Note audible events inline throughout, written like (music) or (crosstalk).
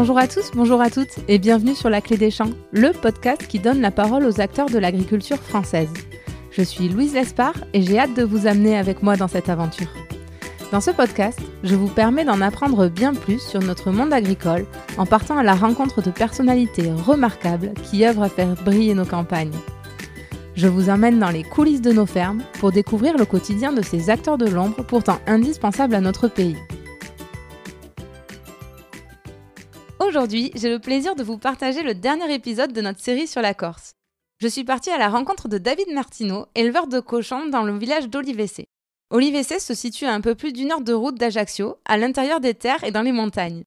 Bonjour à tous, bonjour à toutes et bienvenue sur La Clé des Champs, le podcast qui donne la parole aux acteurs de l'agriculture française. Je suis Louise Lespard et j'ai hâte de vous amener avec moi dans cette aventure. Dans ce podcast, je vous permets d'en apprendre bien plus sur notre monde agricole en partant à la rencontre de personnalités remarquables qui œuvrent à faire briller nos campagnes. Je vous emmène dans les coulisses de nos fermes pour découvrir le quotidien de ces acteurs de l'ombre pourtant indispensables à notre pays. aujourd'hui, j'ai le plaisir de vous partager le dernier épisode de notre série sur la Corse. Je suis partie à la rencontre de David Martineau, éleveur de cochons dans le village d'Olivessé. Olivessé se situe à un peu plus d'une heure de route d'Ajaccio, à l'intérieur des terres et dans les montagnes.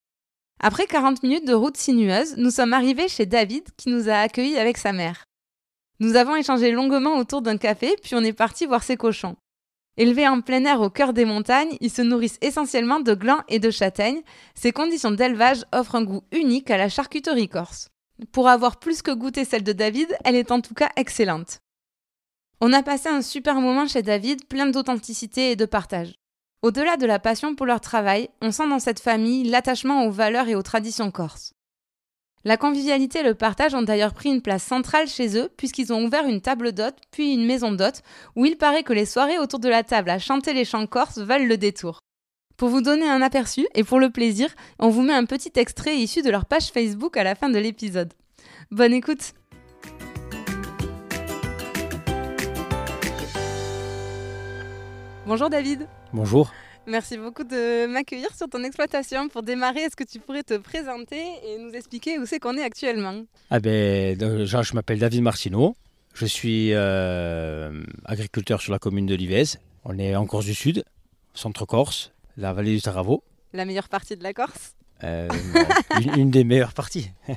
Après 40 minutes de route sinueuse, nous sommes arrivés chez David qui nous a accueillis avec sa mère. Nous avons échangé longuement autour d'un café, puis on est parti voir ses cochons. Élevés en plein air au cœur des montagnes, ils se nourrissent essentiellement de glands et de châtaignes. Ces conditions d'élevage offrent un goût unique à la charcuterie corse. Pour avoir plus que goûté celle de David, elle est en tout cas excellente. On a passé un super moment chez David, plein d'authenticité et de partage. Au-delà de la passion pour leur travail, on sent dans cette famille l'attachement aux valeurs et aux traditions corses. La convivialité et le partage ont d'ailleurs pris une place centrale chez eux, puisqu'ils ont ouvert une table d'hôte, puis une maison d'hôtes, où il paraît que les soirées autour de la table à chanter les chants corses valent le détour. Pour vous donner un aperçu et pour le plaisir, on vous met un petit extrait issu de leur page Facebook à la fin de l'épisode. Bonne écoute Bonjour David Bonjour Merci beaucoup de m'accueillir sur ton exploitation. Pour démarrer, est-ce que tu pourrais te présenter et nous expliquer où c'est qu'on est actuellement ah ben, Je m'appelle David Martineau. Je suis euh, agriculteur sur la commune de Livèze. On est en Corse du Sud, centre-Corse, la vallée du Taravo. La meilleure partie de la Corse euh, bah, une, des meilleures parties. (laughs)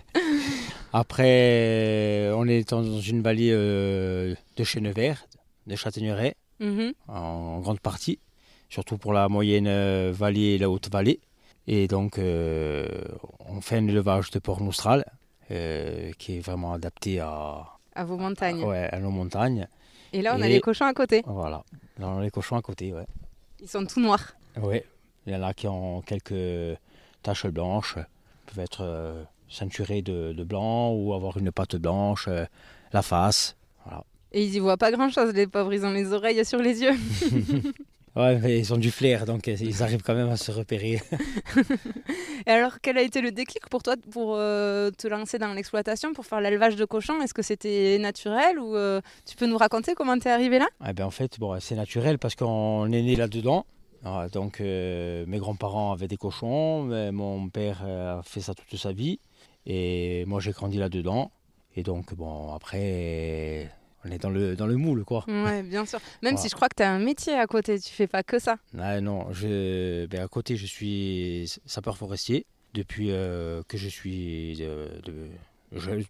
Après, on est dans une vallée euh, de chêne vert, de châtaigneraies, mhm. en grande partie surtout pour la moyenne euh, vallée et la haute vallée. Et donc, euh, on fait un élevage de porc austral euh, qui est vraiment adapté à, à vos montagnes. ouais, à nos montagnes. Et là, on a les cochons à côté. Voilà, là, on a les cochons à côté, ouais. Ils sont tout noirs. Oui, il y en a qui ont quelques taches blanches, Ils peuvent être ceinturés de, blanc ou avoir une patte blanche, la face. Et ils y voient pas grand-chose, les pauvres, ils ont les oreilles sur les yeux. (laughs) Ouais, mais ils ont du flair, donc ils arrivent quand même à se repérer. (laughs) Et alors, quel a été le déclic pour toi pour euh, te lancer dans l'exploitation, pour faire l'élevage de cochons Est-ce que c'était naturel ou euh, tu peux nous raconter comment tu es arrivé là eh ben En fait, bon, c'est naturel parce qu'on est né là-dedans. Ah, donc, euh, mes grands-parents avaient des cochons, mon père a fait ça toute sa vie. Et moi, j'ai grandi là-dedans. Et donc, bon, après, on est dans le, dans le moule, quoi. Ouais, (laughs) bien sûr. Même si je crois que tu as un métier à côté, tu fais pas que ça. non, je, ben, à côté, je suis sapeur forestier depuis euh, que je suis euh,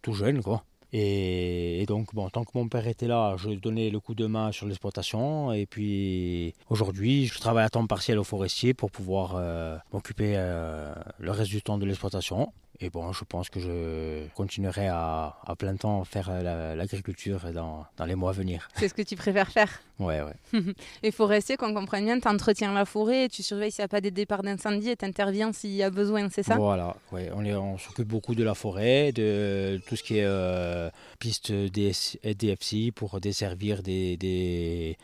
tout jeune, quoi. Et, donc, bon, tant que mon père était là, je donnais le coup de main sur l'exploitation. Et puis aujourd'hui, je travaille à temps partiel au forestier pour pouvoir euh, m'occuper euh, le reste du temps de l'exploitation. Et bon, je pense que je continuerai à, plein temps faire euh, l'agriculture dans, les mois à venir. C'est ce que tu préfères faire Ouais, ouais. (laughs) et forestier, qu'on comprenne bien, tu entretiens la forêt, tu surveilles s'il n'y a pas des départs d'incendie et tu interviens s'il y a besoin, c'est ça Voilà, ouais. on, on s'occupe beaucoup de la forêt, de tout ce qui est euh, piste DFC pour desservir des, des,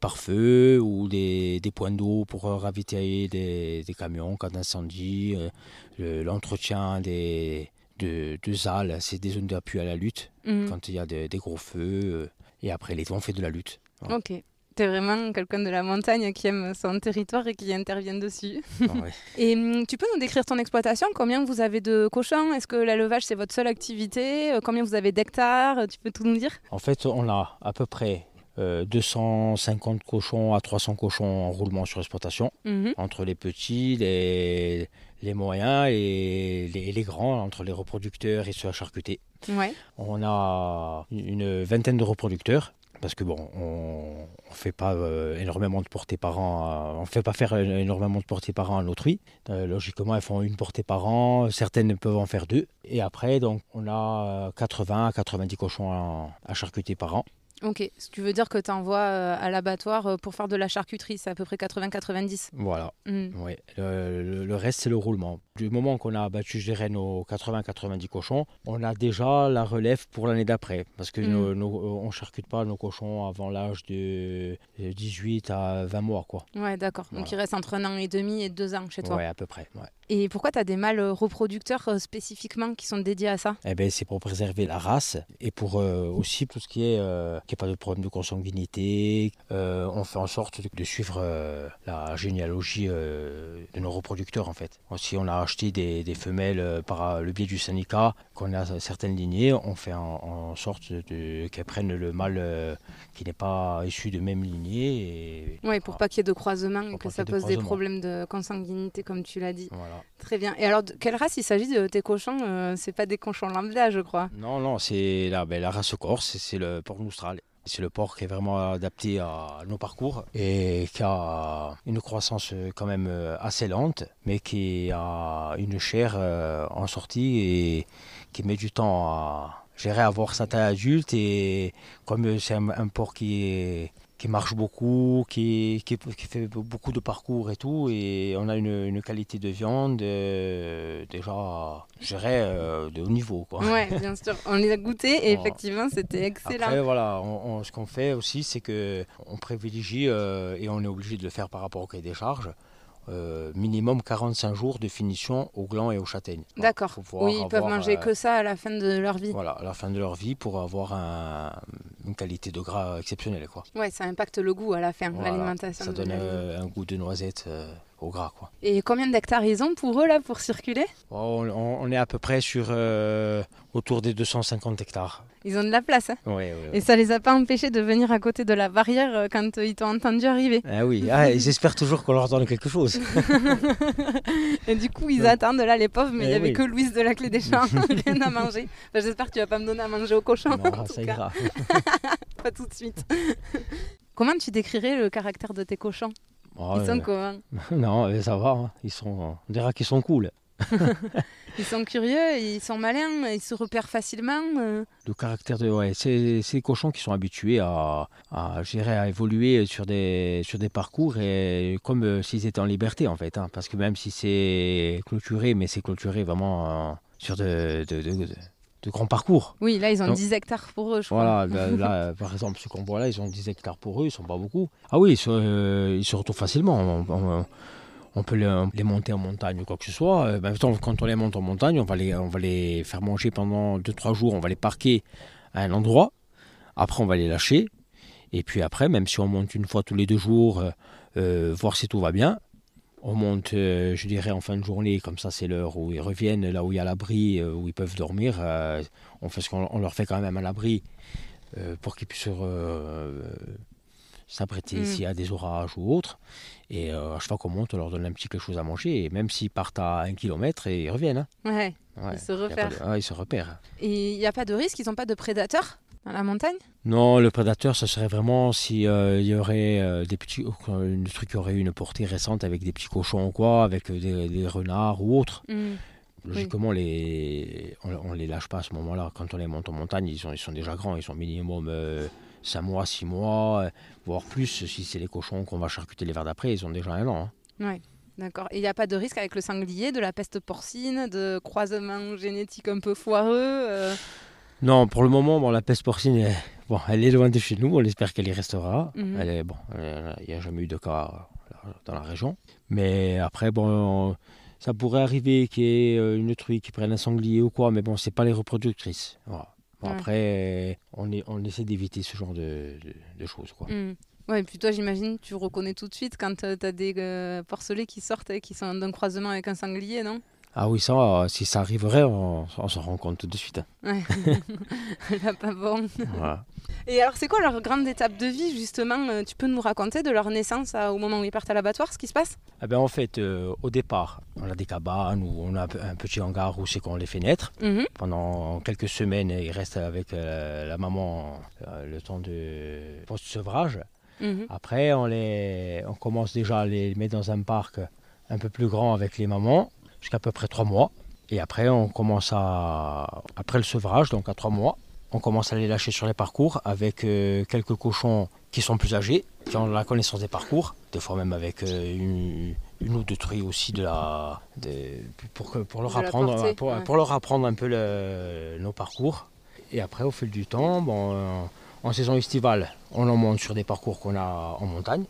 pare-feux ou des, points d'eau pour ravitailler des, des camions cas d'incendie. Euh, l'entretien des, deux de c'est des zones d'appui à la lutte, mhm. quand il y a des gros feux, euh, et après les on fait de la lutte. ok Ok. T'es vraiment quelqu'un de la montagne qui aime son territoire et qui intervient dessus. (laughs) et hum, tu peux nous décrire ton exploitation Combien vous avez de cochons Est-ce que l'élevage c'est votre seule activité euh, Combien vous avez d'hectares Tu peux tout nous dire En fait, on a à peu près 250 euh, cochons à 300 cochons en roulement sur exploitation, mhm. entre les petits, les, moyens et les, grands, entre les reproducteurs et ceux à charcuter. On a une vingtaine de reproducteurs. Parce que bon, on ne fait pas euh, énormément de portées par an, on fait pas faire euh, énormément de portées par an à l'autrui. logiquement, elles font une portée par an, certaines peuvent en faire deux. Et après, donc, on a 80 à 90 cochons à charcuter par an. Ok, ce tu veux dire que tu envoies euh, à l'abattoir euh, pour faire de la charcuterie, c'est à peu près 80-90 Voilà, hmm. oui. Le, reste, c'est le roulement. Du moment qu'on a abattu, je dirais, nos 80-90 cochons, on a déjà la relève pour l'année d'après. Parce que hmm. on ne charcute pas nos cochons avant l'âge de 18 à 20 mois. Quoi. Ouais, d'accord. Donc il reste entre un an et demi et deux ans chez toi Oui, à peu près. Et pourquoi tu as des mâles reproducteurs euh, spécifiquement qui sont dédiés à ça Eh bien, c'est pour préserver la race et pour aussi tout ce qui est pas de problème de consanguinité. Euh, on fait en sorte de suivre euh, la généalogie euh, de nos reproducteurs en fait. Si on a acheté des, femelles par le biais du syndicat, qu'on a certaines lignées, on fait en, sorte qu'elles prennent le mâle qui n'est pas issu de même lignée. Oui, pour pas qu'il y ait de croisement et que ça pose des problèmes de consanguinité comme tu l'as dit. Très bien. Et alors, de quelle race il s'agit de tes cochons C'est pas des cochons lambda, je crois. Non, non, c'est la, ben, race corse, c'est le porc c'est le porc qui est vraiment adapté à nos parcours et qui a une croissance euh, quand même euh, assez lente, mais qui a une chair euh, en sortie et qui met du temps à gérer, avoir sa taille adulte. Et comme c'est un, porc qui est qui marche beaucoup, qui, fait beaucoup de parcours et tout. Et on a une, qualité de viande euh, déjà, je euh, de haut niveau. Quoi. Ouais, bien sûr. On les a goûtés et effectivement, c'était excellent. Après, voilà, ce qu'on fait aussi, c'est qu'on privilégie euh, et on est obligé de le faire par rapport au cahier des charges. Euh, minimum 45 jours de finition aux glands et aux châtaignes. D'accord. Oui, ils peuvent manger euh, que ça à la fin de leur vie. Voilà, à la fin de leur vie pour avoir une qualité de gras exceptionnelle. Oui, ça impacte le goût à la fin, l'alimentation. ça donne un goût de noisette euh, gras. Quoi. Et combien d'hectares ils ont pour eux là pour circuler oh, on, est à peu près sur euh, autour des 250 hectares. Ils ont de la place. Hein oui, oui, Et ça les a pas empêchés de venir à côté de la barrière euh, quand euh, ils t'ont entendu arriver. Ah oui, ah, ils espèrent toujours qu'on leur donne quelque chose. (laughs) et du coup, ils attendent là les pauvres, mais il n'y eh avait que Louise de la Clé des Champs, rien (laughs) à manger. j'espère que tu vas pas me donner à manger aux cochons Non, ça ira. (laughs) pas tout de suite. Comment tu décrirais le caractère de tes cochons ils sont (laughs) Non, ça va, hein. ils sont... on dira qu'ils sont cool. (laughs) ils sont curieux, ils sont malins, ils se repèrent facilement. Euh. Le caractère de. c'est les cochons qui sont habitués à, gérer, à évoluer sur des, sur des parcours et comme euh, s'ils étaient en liberté en fait. Hein. parce que même si c'est clôturé, mais c'est clôturé vraiment euh, sur de de grands parcours. Oui, là, ils ont 10 hectares pour eux, je crois. Voilà, (laughs) par exemple, ce qu'on voit là, ils ont 10 hectares pour eux, ils sont pas beaucoup. Ah oui, ils se, euh, retrouvent facilement. On, peut les, monter en montagne ou quoi que ce soit. Euh, bah, quand on les monte en montagne, on va les, on va les faire manger pendant 2-3 jours, on va les parquer à un endroit. Après, on va les lâcher. Et puis après, même si on monte une fois tous les deux jours, euh, voir si tout va bien, on monte, euh, je dirais, en fin de journée, comme ça c'est l'heure où ils reviennent, là où il y a l'abri, euh, où ils peuvent dormir. Euh, on fait ce qu'on leur fait quand même à l'abri pour qu'ils puissent s'apprêter mm. s'il y a des orages ou autre. Et à chaque fois qu'on monte, on leur donne un petit quelque chose à manger. Et même s'ils partent à un kilomètre, et ils reviennent. Hein. Ouais, ils se repèrent. ils se Et il n'y a pas de risque, ils n'ont pas de prédateurs dans la montagne Non, le prédateur, ce serait vraiment si euh, il y aurait euh, des petits, une truc aurait une portée récente avec des petits cochons ou quoi, avec euh, des, renards ou autres. Mmh. Logiquement, les, on, ne les lâche pas à ce moment-là. Quand on les monte en montagne, ils sont, ils sont déjà grands, ils sont minimum 5 mois, 6 mois, voire plus. Si c'est les cochons qu'on va charcuter les verres d'après, ils ont déjà un an. Hein. Oui, D'accord. Et il n'y a pas de risque avec le sanglier, de la peste porcine, de croisement génétique un peu foireux non, pour le moment, bon, la peste porcine, bon, elle est loin de chez nous. On espère qu'elle y restera. Mhm. Elle est, bon, euh, il n'y a jamais eu de cas euh, dans la région. Mais après, bon, ça pourrait arriver qu'il y ait euh, une truie qui prenne un sanglier ou quoi, mais bon, c'est pas les reproductrices. Bon, Après, on, est, on essaie d'éviter ce genre de, choses. Quoi. Mhm. Ouais, et puis toi, j'imagine, tu reconnais tout de suite quand tu as des porcelets qui sortent et qui sont d'un croisement avec un sanglier, non ah oui, ça, si ça arriverait, on, on s'en rend compte tout de suite. Hein. Ouais. (laughs) Là, pas bon. Et alors, c'est quoi leur grande étape de vie, justement euh, Tu peux nous raconter de leur naissance à, au moment où ils partent à l'abattoir, ce qui se passe eh ben, En fait, euh, au départ, on a des cabanes on a un petit hangar où c'est qu'on les fait naître. Mhm. Pendant quelques semaines, ils restent avec euh, la maman le temps de post-sevrage. Mhm. Après, on, les, on commence déjà à les mettre dans un parc un peu plus grand avec les mamans jusqu'à peu près trois mois. Et après, on commence à, après le sevrage, donc à trois mois, on commence à les lâcher sur les parcours avec euh, quelques cochons qui sont plus âgés, qui ont la connaissance des parcours, des fois même avec euh, une, ou deux truies aussi de la, pour, pour, leur apprendre, pour, leur apprendre un peu nos parcours. Et après, au fil du temps, bon, euh, en saison estivale, on en monte sur des parcours qu'on a en montagne.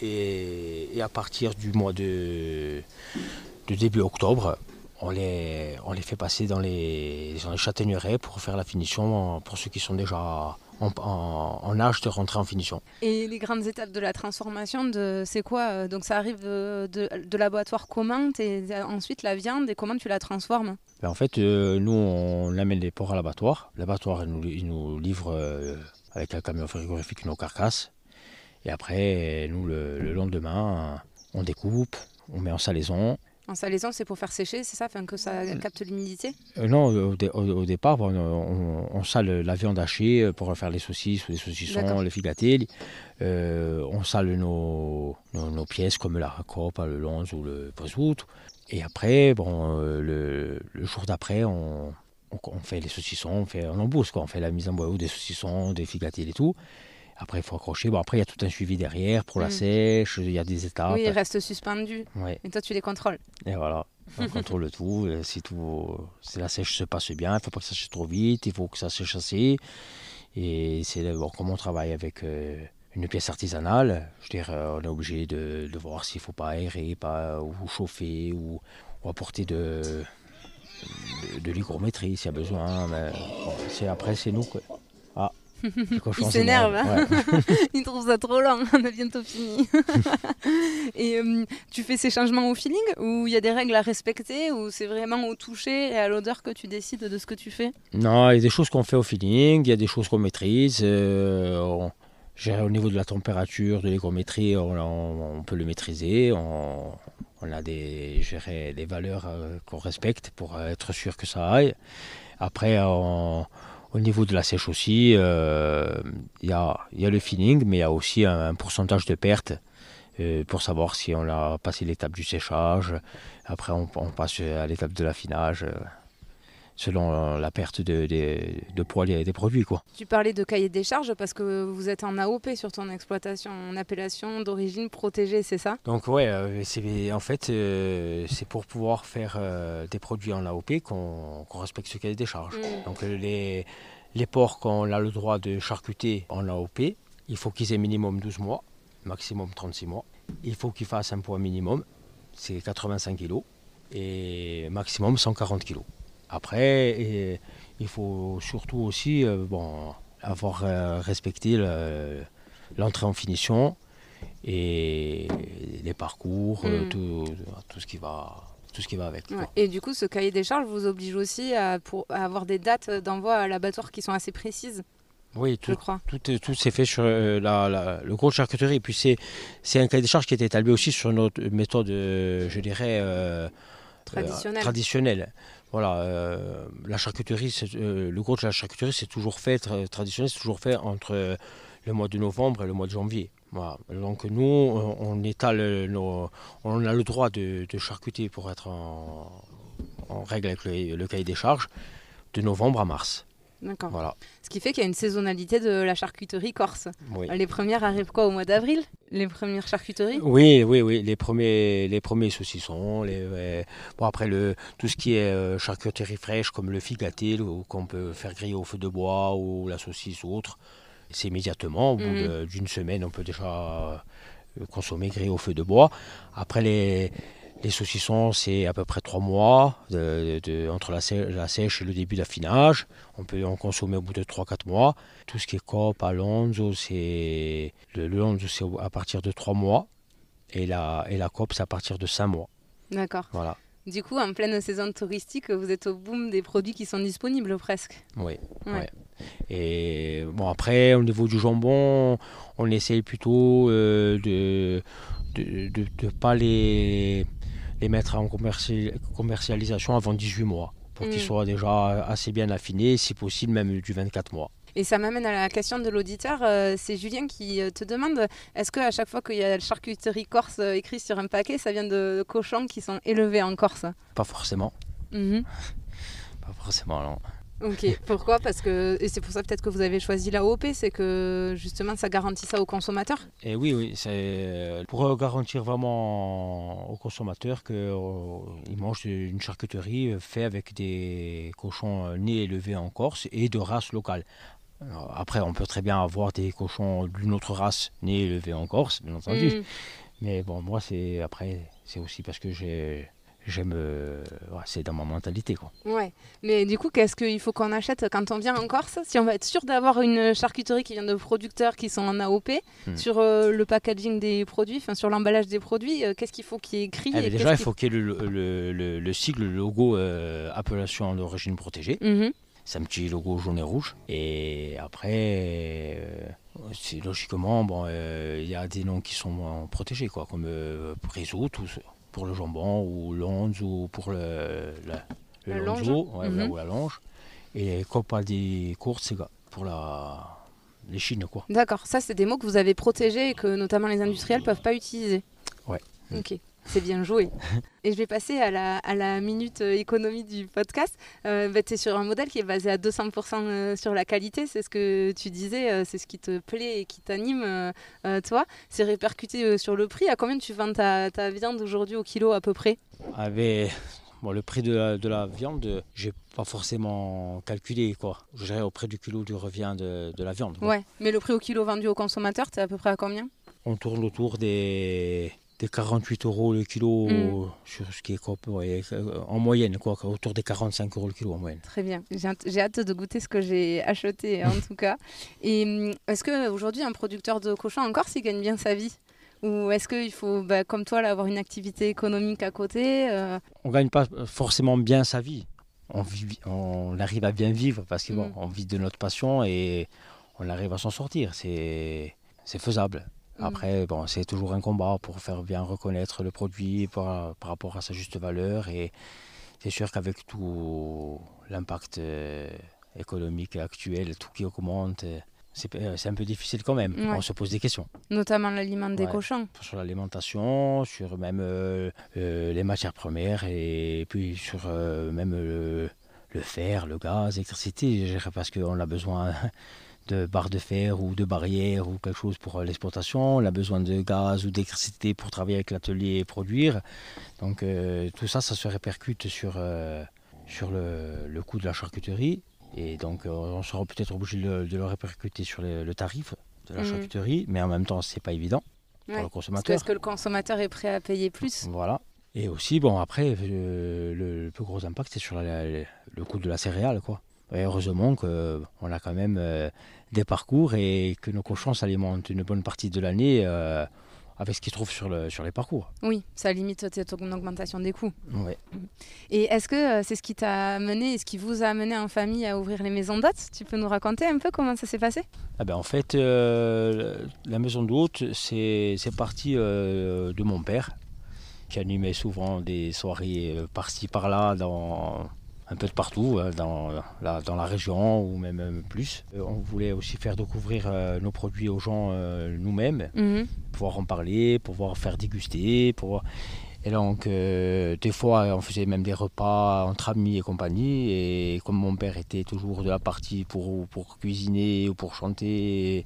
et, à partir du mois de, de début octobre, on les, on les fait passer dans les, dans les châtaigneraies pour faire la finition pour ceux qui sont déjà en, en, âge de rentrer en finition. Et les grandes étapes de la transformation, c'est quoi euh, Donc ça arrive euh, de, de l'abattoir commun, euh, ensuite la viande, et comment tu la transformes ben, En fait, nous, on amène les porcs à l'abattoir. L'abattoir, il nous, livre avec un camion frigorifique nos carcasses. Et après, nous, le, le lendemain, on découpe, on met en salaison, en salaison, c'est pour faire sécher, c'est ça, afin que ça euh, capte l'humidité euh, Non, au, départ, on, sale la viande hachée pour faire les saucisses, les saucissons, les figatelles. Euh, on sale nos, pièces comme la racope, le lonze ou le prosciutto. Et après, bon, euh, le, jour d'après, on, fait les saucissons, on, fait, on quoi. on fait la mise en bois des saucissons, des figatelles et tout. Après, il faut accrocher. Bon, après, il y a tout un suivi derrière pour la mm. sèche, il y a des étapes. Oui, il reste suspendu. Oui. Et toi, tu les contrôles. Et voilà. On (laughs) contrôle tout. Si, tout, si la sèche se passe bien, il ne faut pas que ça sèche trop vite, il faut que ça sèche assez. Et c'est d'abord comme on travaille avec euh, une pièce artisanale, je veux dire, euh, on est obligé de, voir s'il ne faut pas aérer, pas, ou chauffer, ou, apporter de, de, l'hygrométrie s'il y a besoin. Mais, après, c'est nous. Quoi. Il s'énerve, ils hein. trouvent (laughs) il trouve ça trop lent, (laughs) on a bientôt fini. (laughs) et euh, tu fais ces changements au feeling ou il y a des règles à respecter ou c'est vraiment au toucher et à l'odeur que tu décides de ce que tu fais Non, il y a des choses qu'on fait au feeling, il y a des choses qu'on maîtrise. Euh, au niveau de la température, de l'égométrie on, peut le maîtriser. On, a des, des valeurs euh, qu'on respecte pour être sûr que ça aille. Après, on au niveau de la sèche aussi, il euh, y, a, le feeling, mais il y a aussi un, pourcentage de perte euh, pour savoir si on a passé l'étape du séchage. Après, on passe à l'étape de l'affinage. Euh selon euh, la perte de, poils et des produits. Quoi. Tu parlais de cahier des charges parce que vous êtes en AOP sur ton exploitation, en appellation d'origine protégée, c'est ça Donc ouais, euh, en fait euh, c'est pour pouvoir faire des produits en AOP qu'on, respecte ce cahier des charges. Mm. Donc les, les porcs qu'on a le droit de charcuter en AOP, il faut qu'ils aient minimum 12 mois, maximum 36 mois. Il faut qu'ils fassent un poids minimum, c'est 85 kg, et maximum 140 kg. Après, et, il faut surtout aussi euh, bon, avoir euh, respecté l'entrée en finition et les parcours, euh, mm. tout, ce qui va, tout ce qui va avec. Et du coup, ce cahier des charges vous oblige aussi à, pour, avoir des dates d'envoi à l'abattoir qui sont assez précises. Oui, tout, tout, tout s'est fait sur le gros charcuterie. Et puis c'est un cahier des charges qui est établi aussi sur notre méthode, je dirais, traditionnelle. traditionnelle voilà, euh, la charcuterie, euh, le gros de la charcuterie, c'est toujours fait, traditionnel, c'est toujours fait entre euh, le mois de novembre et le mois de janvier. Donc nous, on, étale on a le droit de, charcuter pour être en, règle avec le, cahier des charges de novembre à mars. Ce qui fait qu'il y a une saisonnalité de la charcuterie corse. Les premières arrivent quoi au mois d'avril Les premières charcuteries Oui, oui, oui. Les premiers, les premiers saucissons. Les, après, le, tout ce qui est euh, charcuterie fraîche, comme le figatil ou qu'on peut faire griller au feu de bois, ou la saucisse ou autre, c'est immédiatement. Au bout mmh. d'une semaine, on peut déjà euh, consommer griller au feu de bois. Après, les, les saucissons, c'est à peu près trois mois entre la, sèche et le début d'affinage. On peut en consommer au bout de 3-4 mois. Tout ce qui est cop, à c'est le, lonzo, c'est à partir de 3 mois. Et la, et la c'est à partir de 5 mois. D'accord. Voilà. Du coup, en pleine saison touristique, vous êtes au boom des produits qui sont disponibles presque. Oui. Et bon, après, au niveau du jambon, on essaye plutôt euh, de ne de, de pas les les mettre en commercialisation avant 18 mois pour qu'ils mm. soient déjà assez bien affinés, si possible même du 24 mois. Et ça m'amène à la question de l'auditeur. Euh, c'est Julien qui euh, te demande est-ce qu'à chaque fois qu'il y a la charcuterie corse euh, écrit sur un paquet, ça vient de cochons qui sont élevés en Corse Pas forcément. Mhm. Pas forcément, non. Ok, pourquoi Parce que, et c'est pour ça peut-être que vous avez choisi la O.P. c'est que justement ça garantit ça aux consommateurs Et eh oui, oui, euh, pour garantir vraiment aux consommateurs qu'ils euh, mangent une charcuterie euh, faite avec des cochons nés et élevés en Corse et de race locale. Après, on peut très bien avoir des cochons d'une autre race nés et élevés en Corse, bien entendu. Mm. Mais bon, moi, c'est après, c'est aussi parce que j'ai j'aime. Euh, c'est dans ma mentalité, quoi. Ouais. Mais du coup, qu'est-ce qu'il faut qu'on achète quand on vient en Corse Si on va être sûr d'avoir une charcuterie qui vient de producteurs qui sont en AOP, hmm. sur euh, le packaging des produits, sur l'emballage des produits, euh, qu'est-ce qu'il faut qu'il y ait écrit ah, Déjà, il faut qu'il y ait le, sigle, le logo appellation d'origine protégée. Mhm. C'est un petit logo jaune et rouge. Et après c'est logiquement bon il y a des noms qui sont protégés quoi comme euh, ou... tout pour le jambon ou l'onze ou pour le, la, longe. Mhm. ou la longe. Et quand on des courses, c'est pour la, les quoi D'accord, ça c'est des mots que vous avez protégés et que notamment les industriels euh, peuvent pas utiliser. Ouais. Ok. C'est bien joué. (laughs) Et je vais passer à la, minute euh, économie du podcast. Euh, bah, tu es sur un modèle qui est basé à 200% euh, sur la qualité, c'est ce que tu disais, euh, c'est ce qui te plaît et qui t'anime, toi. C'est répercuté sur le prix. À combien tu vends ta, viande aujourd'hui au kilo à peu près ah, ben, le prix de la, de la viande, j'ai pas forcément calculé quoi. Je dirais au prix du kilo du revient de, la viande. Ouais, mais le prix au kilo vendu au consommateur, es à peu près à combien On tourne autour des des 48 euros le kilo mm. euh, sur ce qui est euh, en moyenne, quoi, autour des 45 euros le kilo en moyenne. Très bien, j'ai hâte de goûter ce que j'ai acheté hein, en (laughs) tout cas. Et mm, est-ce qu'aujourd'hui un producteur de cochons encore, Corse, gagne bien sa vie ou est-ce qu'il faut, bah, comme toi, avoir une activité économique à côté euh? On ne gagne pas forcément bien sa vie. On, on arrive à bien vivre parce qu'on mm. vit de notre passion et on arrive à s'en sortir. C'est faisable. Mm. Après, bon, c'est toujours un combat pour faire bien reconnaître le produit par, rapport à sa juste valeur. Et c'est sûr qu'avec tout l'impact euh, économique actuel, tout qui augmente, euh, c'est un peu difficile quand même. On se pose des questions. Notamment l'aliment des cochons. Sur l'alimentation, sur même euh, les matières premières et puis sur même le, le fer, le gaz, l'électricité, parce qu'on a besoin de barres de fer ou de barrières ou quelque chose pour euh, l'exploitation. la besoin de gaz ou d'électricité pour travailler avec l'atelier et produire. Donc euh, tout ça, ça se répercute sur, euh, sur le, coût de la charcuterie. Et donc on sera peut-être obligé de, le répercuter sur le, tarif de la mhm. charcuterie, mais en même temps, c'est pas évident pour le consommateur. Est-ce que le consommateur est prêt à payer plus Voilà. Et aussi, bon, après, le, plus gros impact, c'est sur le coût de la céréale, quoi. Et heureusement qu'on a quand même des parcours et que nos cochons s'alimentent une bonne partie de l'année euh, avec ce qu'ils trouvent sur, les parcours. Oui, ça limite cette augmentation des coûts. Oui. Mm. Et est-ce que euh, c'est ce qui t'a amené ce qui vous a amené en famille à ouvrir les maisons d'hôtes Tu peux nous raconter un peu comment ça s'est passé ah ben En fait, euh, la maison d'hôtes, c'est parti de mon père qui animait souvent des soirées par-ci par-là dans un peu de partout, euh, dans la, dans la région ou même euh, plus. Euh, on voulait aussi faire découvrir nos produits aux gens nous-mêmes, mhm. pouvoir en parler, pouvoir faire déguster, Et donc, des fois, on faisait même des repas entre amis et compagnie. Et comme mon père était toujours de la partie pour, pour cuisiner ou pour chanter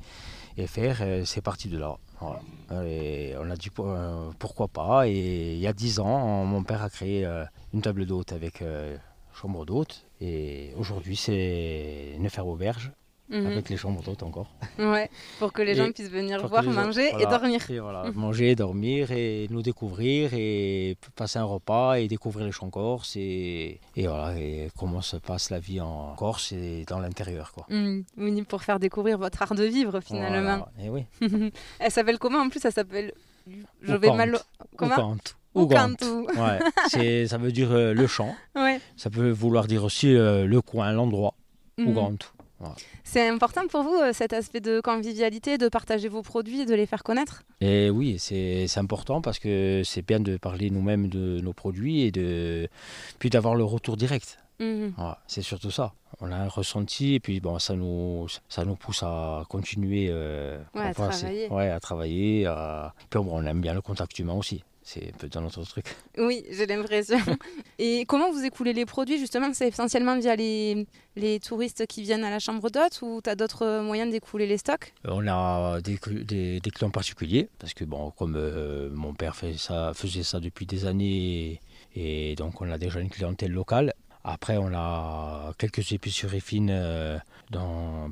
et, faire, c'est parti de là. on a dit pourquoi pas. Et il y a dix ans, mon père a créé une table d'hôte avec chambre Et aujourd'hui, c'est ne faire auberge. Mhm. Avec les chambres d'hôtes encore. Ouais, pour que les gens puissent venir voir, manger et dormir. Et mhm. manger, dormir et nous découvrir et passer un repas et découvrir les champs corse et, et voilà, et comment se passe la vie en Corse et dans l'intérieur. quoi. Mhm. pour faire découvrir votre art de vivre finalement. Et eh oui. (laughs) Elle s'appelle comment en plus ça s'appelle. Je vais mal. Comment Ougantou. Ouais, ça veut dire euh, le champ. Ça peut vouloir dire aussi euh, le coin, l'endroit. Ou Ougantou. Mm. C'est important pour vous euh, cet aspect de convivialité, de partager vos produits, et de les faire connaître et eh Oui, c'est important parce que c'est bien de parler nous-mêmes de nos produits et de puis d'avoir le retour direct. Mm. c'est surtout ça on a un ressenti et puis bon, ça nous, ça nous pousse à continuer euh, à, travailler. Ouais, à on aime bien le contact humain aussi. C'est un peu dans notre truc. Oui, j'ai l'impression. (laughs) et comment vous écoulez les produits Justement, c'est essentiellement via les, les touristes qui viennent à la chambre d'hôte ou tu as d'autres moyens d'écouler les stocks On a des, clients particuliers parce que, bon, comme euh, mon père fait ça, faisait ça depuis des années et donc on a déjà une clientèle locale, après, on a quelques épiceries fines euh, un,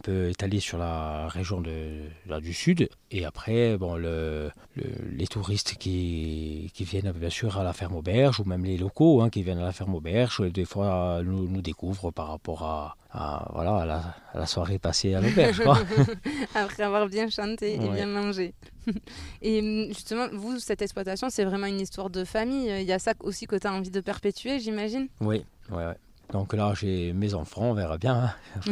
peu, étalées sur la région de, du sud. Et après, bon, le, les touristes qui, viennent bien sûr à la ferme auberge, ou même les locaux hein, qui viennent à la ferme auberge, des fois nous, découvrent par rapport à, voilà, la, soirée passée à l'auberge. (laughs) après avoir bien chanté et bien mangé. (laughs) Et justement, vous, cette exploitation, c'est vraiment une histoire de famille. Il y a ça aussi que tu as envie de perpétuer, j'imagine Oui, oui, oui. Donc là, j'ai mes enfants, on verra bien. Hein.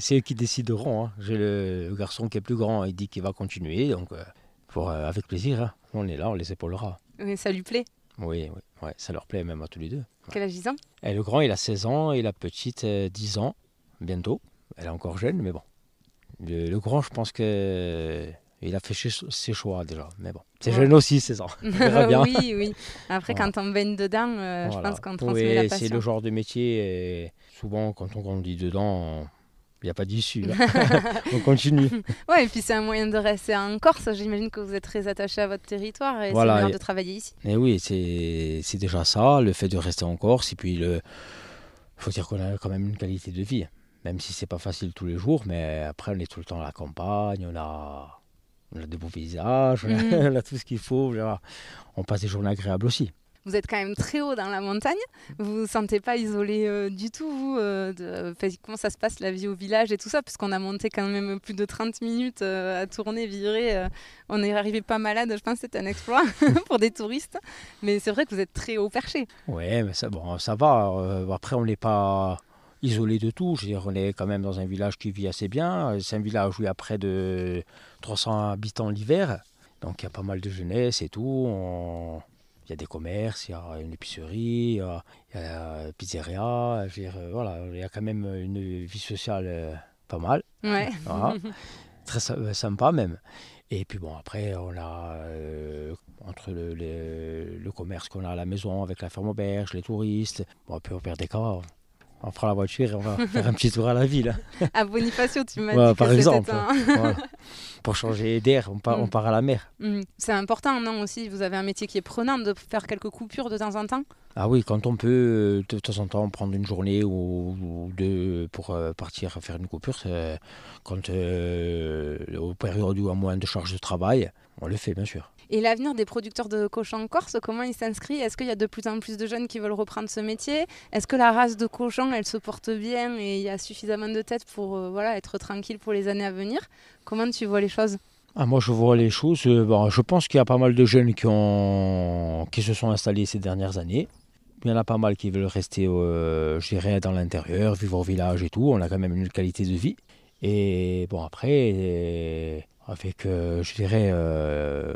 C'est eux qui décideront. Hein. J'ai le, garçon qui est plus grand, il dit qu'il va continuer. Donc, euh, pour, euh, avec plaisir, hein. on est là, on les épaulera. Mais ça lui plaît Oui, oui ouais, ça leur plaît même à tous les deux. Quel âge ils Le grand, il a 16 ans et la petite, 10 euh, ans, bientôt. Elle est encore jeune, mais bon. le grand, je pense que il a fait ses choix déjà. Mais bon, c'est jeune aussi, 16 ans. (laughs) oui, oui. Après, quand on baigne dedans, euh, je pense qu'on transmet la passion. C'est le genre de métier. souvent, quand on grandit dedans, il n'y a pas d'issue. (laughs) on continue. Oui, et puis c'est un moyen de rester en Corse. J'imagine que vous êtes très attaché à votre territoire et c'est bien de travailler ici. Et oui, c'est déjà ça, le fait de rester en Corse. Et puis, il faut dire qu'on a quand même une qualité de vie. Même si c'est pas facile tous les jours, mais après on est tout le temps à la campagne, on a on a de beaux paysages, mm. (laughs) on a tout ce qu'il faut. On passe des journées agréables aussi. Vous êtes quand même très haut dans la montagne. Vous vous sentez pas isolé euh, du tout, vous euh, de, Comment ça se passe la vie au village et tout ça Puisqu'on a monté quand même plus de 30 minutes euh, à tourner, virer. on est arrivé pas malade, je pense que c'est un exploit (laughs) (laughs) pour des touristes. Mais c'est vrai que vous êtes très haut perché. Oui, mais ça, bon, ça va. après, on n'est pas isolé de tout. Je on est quand même dans un village qui vit assez bien. C'est un village où il y a près de 300 habitants l'hiver. Donc il y a pas mal de jeunesse et tout. Il y a des commerces, il y a une épicerie, il y a, la pizzeria. Euh, voilà, il y a quand même une vie sociale euh, pas mal. (laughs) Très euh, sympa même. Et puis bon, après, on a, entre le, commerce qu'on a à la maison avec la ferme auberge, les touristes, on peut faire des cas, hein on fera la voiture et on va (laughs) faire un petit tour à la ville. à Bonifacio, tu m'as dit. Par exemple, (laughs) pour changer d'air, on, part, on mm. part à la mer. Mm. C'est important, non aussi Vous avez un métier qui est prenant de faire quelques coupures de temps en temps Ah oui, quand on peut, de temps en temps, prendre une journée ou, deux pour euh, partir faire une coupure, quand euh, aux périodes où on a moins de charges de travail, on le fait bien sûr. Et l'avenir des producteurs de cochons corse, comment il s'inscrit Est-ce qu'il y a de plus en plus de jeunes qui veulent reprendre ce métier Est-ce que la race de cochons, elle se porte bien et il y a suffisamment de têtes pour euh, voilà, être tranquille pour les années à venir Comment tu vois les choses ah, moi, je vois les choses. Euh, bon, je pense qu'il y a pas mal de jeunes qui, ont... qui se sont installés ces dernières années. Il y en a pas mal qui veulent rester, gérer euh, dans l'intérieur, vivre au village et tout. On a quand même une qualité de vie. Et bon, après, avec, euh, je dirais, euh,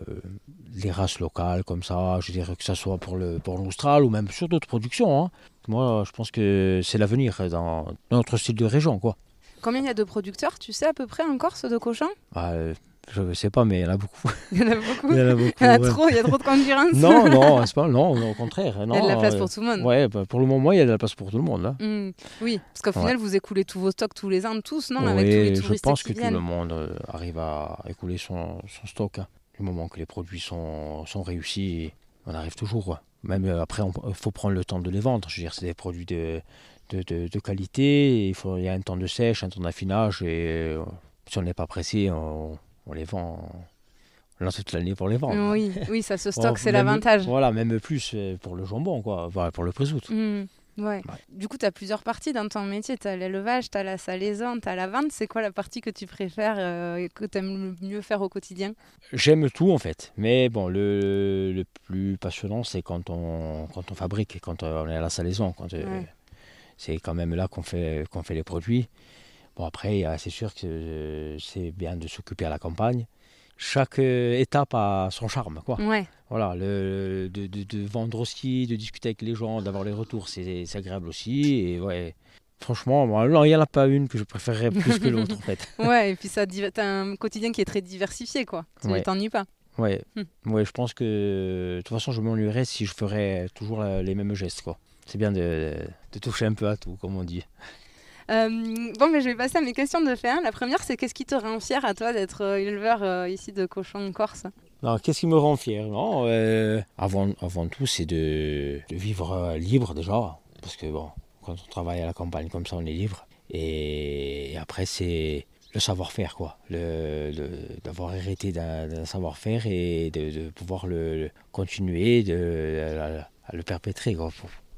les races locales comme ça, je dirais que ce soit pour le pour l'Austral ou même sur d'autres productions. Hein. Moi, je pense que c'est l'avenir dans notre style de région. quoi. Combien il y a de producteurs, tu sais à peu près en Corse de cochons bah, euh, je ne sais pas, mais (laughs) il y en a beaucoup. Il y en a beaucoup. il y en a, beaucoup, trop, il y a trop de concurrence. non, (laughs) non, c'est pas, non, au contraire. Non, il y a de la place euh, pour tout le monde. Ouais, bah, pour le moment, il y a de la place pour tout le monde. Là. Mm. Oui, parce qu'au final, vous écoulez tous vos stocks tous les ans, tous, non oui, Avec tous les touristes Je pense que tout le monde euh, arrive à écouler son, son stock. Hein, du moment que les produits sont, sont réussis, on arrive toujours. Même euh, après, il faut prendre le temps de les vendre. Je veux dire, c'est des produits de, de, de, de qualité. Il, faut, il y a un temps de sèche, un temps d'affinage. Et si on n'est pas pressé, on on les vend. toute l'année pour les vendre. Oui, oui ça se stocke, c'est l'avantage. Voilà, même plus pour le jambon, quoi, pour le présoute. Mm, du coup, tu as plusieurs parties dans ton métier. Tu as l'élevage, tu as la salaison, tu as la vente. C'est quoi la partie que tu préfères euh, que tu aimes le mieux faire au quotidien J'aime tout en fait. Mais bon, le, plus passionnant, c'est quand on, quand on fabrique, quand on est à la salaison. Euh, c'est quand même là qu'on fait, qu'on fait les produits. Bon, après, euh, c'est sûr que euh, c'est bien de s'occuper à la campagne. Chaque euh, étape a son charme. Quoi. Ouais. Voilà, le, de, vendre aussi, de discuter avec les gens, d'avoir les retours, c'est agréable aussi. Et ouais. Franchement, il n'y en a pas une que je préférerais plus que l'autre en fait. (laughs) ouais, et puis ça as un quotidien qui est très diversifié quoi. Tu t'ennuies pas. Ouais. Hmm. ouais, je pense que de toute façon, je m'ennuierais si je ferais toujours les mêmes gestes quoi. C'est bien de, de toucher un peu à tout, comme on dit. Euh, bon, mais je vais passer à mes questions de fait. La première, c'est qu'est-ce qui te rend fier à toi d'être euh, éleveur euh, ici de cochons en Corse qu'est-ce qui me rend fier non, avant, avant tout, c'est de, vivre libre déjà. Parce que bon, quand on travaille à la campagne comme ça, on est libre. Et, après, c'est le savoir-faire, quoi. Le, D'avoir hérité d'un savoir-faire et de, pouvoir le, continuer, de, à, le perpétrer, quoi.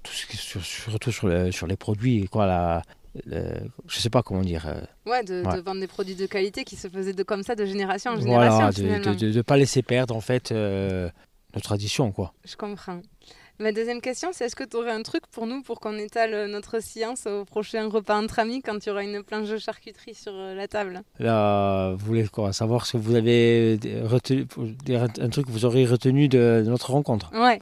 tout, sur, surtout sur, sur les produits, quoi. La, je sais pas comment dire. Euh, ouais, de, vendre des produits de qualité qui se faisaient de, comme ça de génération en génération. Voilà, de ne pas laisser perdre en fait euh, nos traditions. Quoi. Je comprends. Ma deuxième question, c'est est-ce que tu aurais un truc pour nous pour qu'on étale notre science au prochain repas entre amis quand il y aura une planche de charcuterie sur euh, la table Là, vous voulez quoi Savoir ce que vous avez retenu, un truc que vous aurez retenu de notre rencontre Ouais.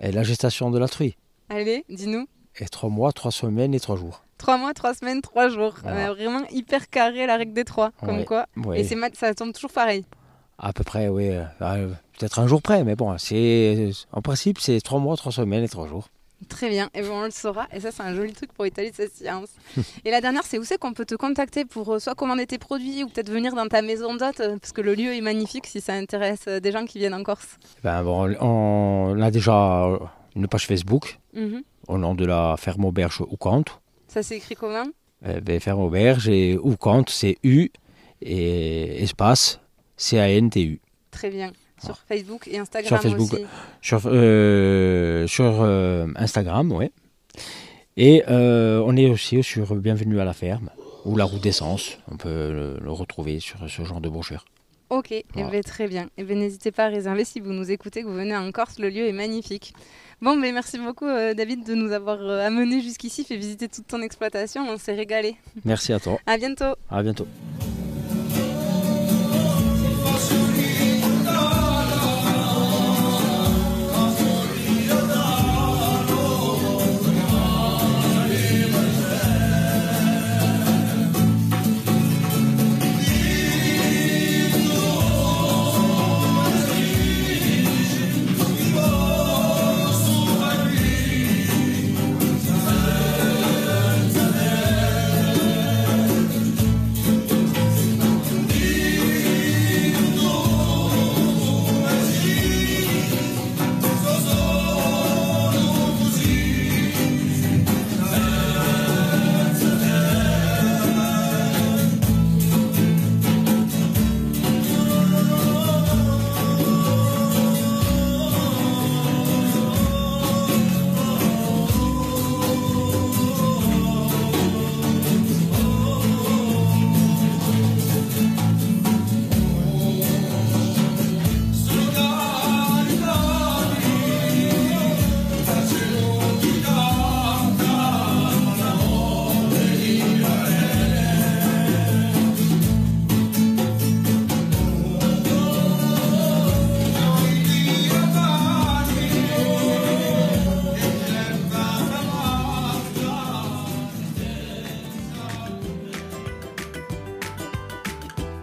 Et la gestation de la truie. Allez, dis-nous. Et trois mois, trois semaines et trois jours. Trois mois, trois semaines, trois jours. vraiment hyper carré la règle des trois, comme quoi. Et c'est ça tombe toujours pareil. À peu près, oui. Euh, euh, peut-être un jour près, mais bon, c'est en principe, c'est trois mois, trois semaines et trois jours. Très bien, et bon, on le saura. Et ça, c'est un joli truc pour étaler cette Science. (laughs) et la dernière, c'est où c'est qu'on peut te contacter pour euh, soit commander tes produits ou peut-être venir dans ta maison d'hôte, parce que le lieu est magnifique si ça intéresse des gens qui viennent en Corse. Eh ben bon, on a déjà une page Facebook mhm. au nom de la ferme auberge ou ça s'écrit comment euh, ben, Ferme auberge et ou compte, c'est U et espace C-A-N-T-U. Très bien. Sur Facebook et Instagram sur Facebook, aussi. Euh, sur, euh, sur Instagram, oui. Et on est aussi sur Bienvenue à la ferme ou la route d'essence. On peut le, retrouver sur ce genre de brochure. Ok, eh ben, très bien. Eh ben, n'hésitez pas à réserver si vous nous écoutez, que vous venez en Corse, le lieu est magnifique. Bon, mais merci beaucoup, euh, David, de nous avoir euh, amenés jusqu'ici, fait visiter toute ton exploitation. On s'est régalé. Merci à toi. À bientôt. À bientôt.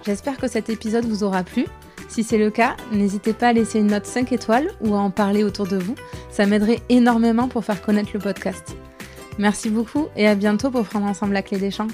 J'espère que cet épisode vous aura plu. Si c'est le cas, n'hésitez pas à laisser une note 5 étoiles ou à en parler autour de vous. Ça m'aiderait énormément pour faire connaître le podcast. Merci beaucoup et à bientôt pour prendre ensemble la clé des champs.